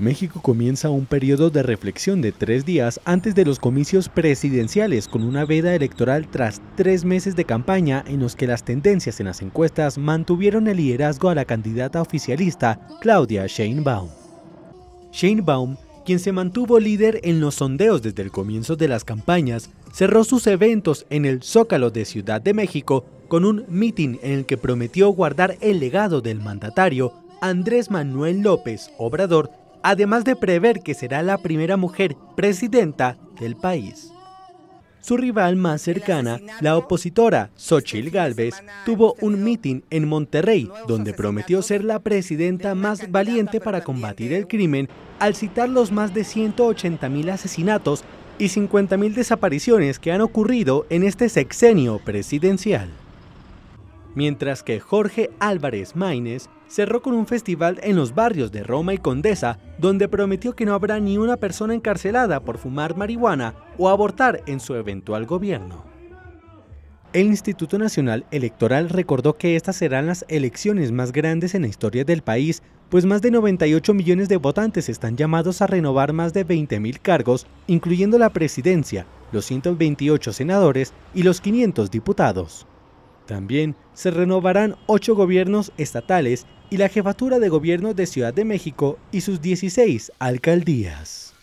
México comienza un periodo de reflexión de tres días antes de los comicios presidenciales con una veda electoral tras tres meses de campaña en los que las tendencias en las encuestas mantuvieron el liderazgo a la candidata oficialista Claudia Sheinbaum. Sheinbaum, quien se mantuvo líder en los sondeos desde el comienzo de las campañas, cerró sus eventos en el Zócalo de Ciudad de México con un mitin en el que prometió guardar el legado del mandatario Andrés Manuel López Obrador además de prever que será la primera mujer presidenta del país. Su rival más cercana, la opositora Xochil Gálvez, tuvo un mitin en Monterrey, donde prometió ser la presidenta más valiente para combatir el crimen, al citar los más de 180.000 asesinatos y 50.000 desapariciones que han ocurrido en este sexenio presidencial mientras que Jorge Álvarez Maínez cerró con un festival en los barrios de Roma y Condesa, donde prometió que no habrá ni una persona encarcelada por fumar marihuana o abortar en su eventual gobierno. El Instituto Nacional Electoral recordó que estas serán las elecciones más grandes en la historia del país, pues más de 98 millones de votantes están llamados a renovar más de 20.000 cargos, incluyendo la presidencia, los 128 senadores y los 500 diputados. También se renovarán ocho gobiernos estatales y la jefatura de gobierno de Ciudad de México y sus 16 alcaldías.